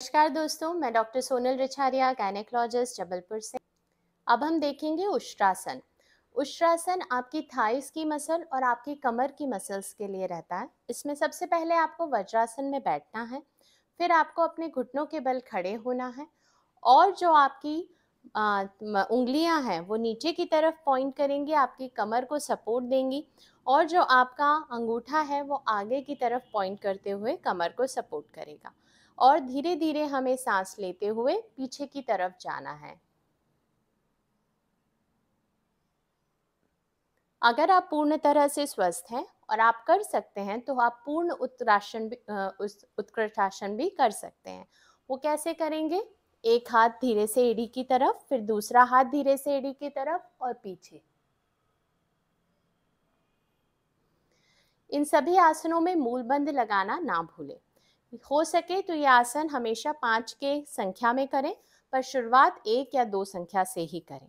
नमस्कार दोस्तों मैं डॉक्टर सोनल रिछारिया गायनेकोलॉजिस्ट जबलपुर से अब हम देखेंगे उष्ट्रासन उष्ट्रासन आपकी थाइस की मसल और आपकी कमर की मसल्स के लिए रहता है इसमें सबसे पहले आपको वज्रासन में बैठना है फिर आपको अपने घुटनों के बल खड़े होना है और जो आपकी उंगलियां हैं वो नीचे की तरफ पॉइंट करेंगी आपकी कमर को सपोर्ट देंगी और जो आपका अंगूठा है वो आगे की तरफ पॉइंट करते हुए कमर को सपोर्ट करेगा और धीरे धीरे हमें सांस लेते हुए पीछे की तरफ जाना है अगर आप पूर्ण तरह से स्वस्थ हैं और आप कर सकते हैं तो आप पूर्ण उत्तरासन भी उत्कृष्टासन भी कर सकते हैं वो कैसे करेंगे एक हाथ धीरे से एड़ी की तरफ फिर दूसरा हाथ धीरे से एड़ी की तरफ और पीछे इन सभी आसनों में मूलबंध लगाना ना भूलें हो सके तो ये आसन हमेशा पाँच के संख्या में करें पर शुरुआत एक या दो संख्या से ही करें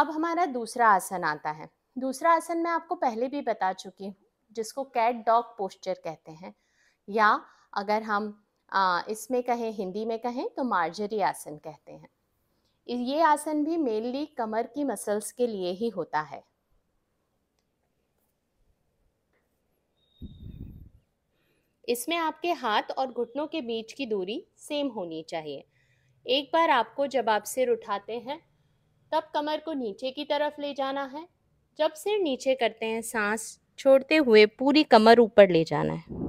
अब हमारा दूसरा आसन आता है दूसरा आसन मैं आपको पहले भी बता चुकी हूँ जिसको कैट डॉग पोस्चर कहते हैं या अगर हम इसमें कहें हिंदी में कहें तो मार्जरी आसन कहते हैं ये आसन भी मेनली कमर की मसल्स के लिए ही होता है इसमें आपके हाथ और घुटनों के बीच की दूरी सेम होनी चाहिए एक बार आपको जब आप सिर उठाते हैं तब कमर को नीचे की तरफ ले जाना है जब सिर नीचे करते हैं सांस छोड़ते हुए पूरी कमर ऊपर ले जाना है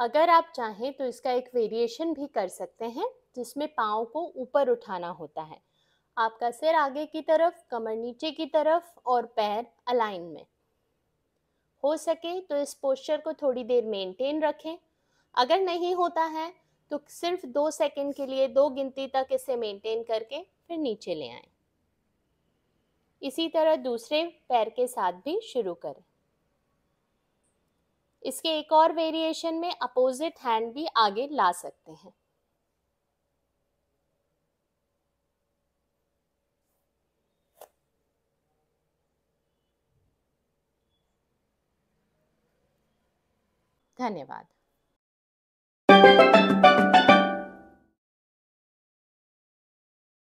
अगर आप चाहें तो इसका एक वेरिएशन भी कर सकते हैं जिसमें पाँव को ऊपर उठाना होता है आपका सिर आगे की तरफ कमर नीचे की तरफ और पैर अलाइन में हो सके तो इस पोस्चर को थोड़ी देर मेंटेन रखें अगर नहीं होता है तो सिर्फ दो सेकंड के लिए दो गिनती तक इसे मेंटेन करके फिर नीचे ले आए इसी तरह दूसरे पैर के साथ भी शुरू करें इसके एक और वेरिएशन में अपोजिट हैंड भी आगे ला सकते हैं धन्यवाद